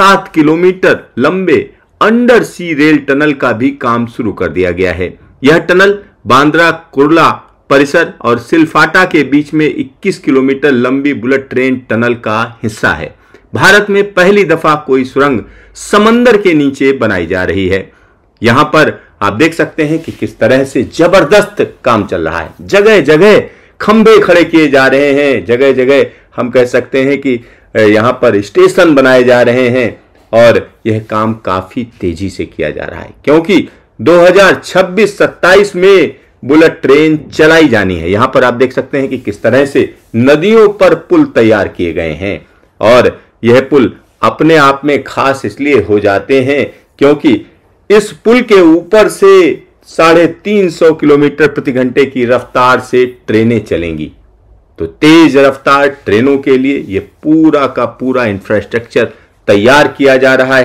सात किलोमीटर लंबे अंडर सी rail tunnel का भी काम शुरू कर दिया गया है यह टनल बांद्रा कुर्ला परिसर और सिलफाटा के बीच में 21 किलोमीटर लंबी बुलेट ट्रेन टनल का हिस्सा है भारत में पहली दफा कोई सुरंग समंदर के नीचे बनाई जा रही है यहां पर आप देख सकते हैं कि किस तरह से जबरदस्त काम चल रहा है जगह जगह खंबे खड़े किए जा रहे हैं जगह जगह हम कह सकते हैं कि यहाँ पर स्टेशन बनाए जा रहे हैं और यह काम काफ़ी तेजी से किया जा रहा है क्योंकि 2026-27 में बुलेट ट्रेन चलाई जानी है यहाँ पर आप देख सकते हैं कि किस तरह से नदियों पर पुल तैयार किए गए हैं और यह पुल अपने आप में खास इसलिए हो जाते हैं क्योंकि इस पुल के ऊपर से साढ़े तीन सौ किलोमीटर प्रति घंटे की रफ्तार से ट्रेनें चलेंगी तो तेज रफ्तार ट्रेनों के लिए ये पूरा का पूरा इंफ्रास्ट्रक्चर तैयार किया जा रहा है